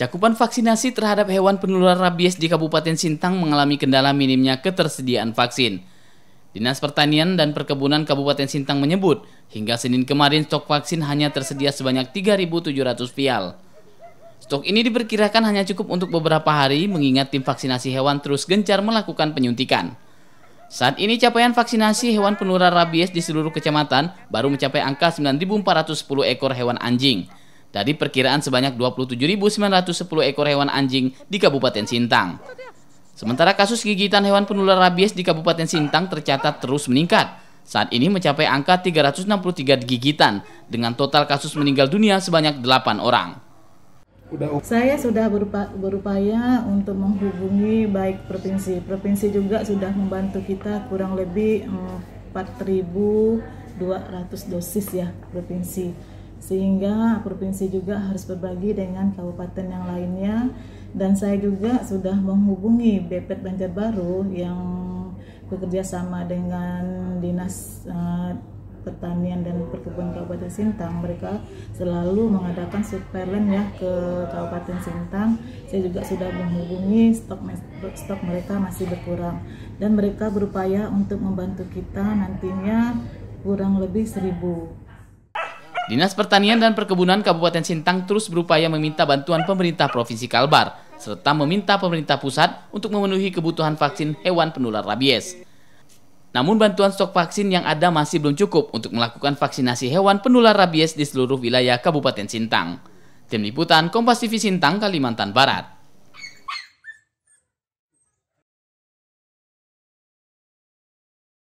Cakupan vaksinasi terhadap hewan penular rabies di Kabupaten Sintang mengalami kendala minimnya ketersediaan vaksin. Dinas Pertanian dan Perkebunan Kabupaten Sintang menyebut, hingga Senin kemarin stok vaksin hanya tersedia sebanyak 3.700 vial. Stok ini diperkirakan hanya cukup untuk beberapa hari mengingat tim vaksinasi hewan terus gencar melakukan penyuntikan. Saat ini capaian vaksinasi hewan penular rabies di seluruh kecamatan baru mencapai angka 9.410 ekor hewan anjing dari perkiraan sebanyak 27.910 ekor hewan anjing di Kabupaten Sintang. Sementara kasus gigitan hewan penular rabies di Kabupaten Sintang tercatat terus meningkat. Saat ini mencapai angka 363 gigitan dengan total kasus meninggal dunia sebanyak 8 orang. Saya sudah berupaya untuk menghubungi baik provinsi. Provinsi juga sudah membantu kita kurang lebih 4.200 eh, dosis ya provinsi sehingga provinsi juga harus berbagi dengan kabupaten yang lainnya dan saya juga sudah menghubungi BP Banjarbaru yang bekerja sama dengan dinas uh, pertanian dan perkebunan Kabupaten Sintang mereka selalu mengadakan surveillance ya ke Kabupaten Sintang saya juga sudah menghubungi stok stok mereka masih berkurang dan mereka berupaya untuk membantu kita nantinya kurang lebih seribu Dinas Pertanian dan Perkebunan Kabupaten Sintang terus berupaya meminta bantuan pemerintah Provinsi Kalbar, serta meminta pemerintah pusat untuk memenuhi kebutuhan vaksin hewan penular rabies. Namun bantuan stok vaksin yang ada masih belum cukup untuk melakukan vaksinasi hewan penular rabies di seluruh wilayah Kabupaten Sintang. Tim Liputan Kompas TV Sintang, Kalimantan Barat.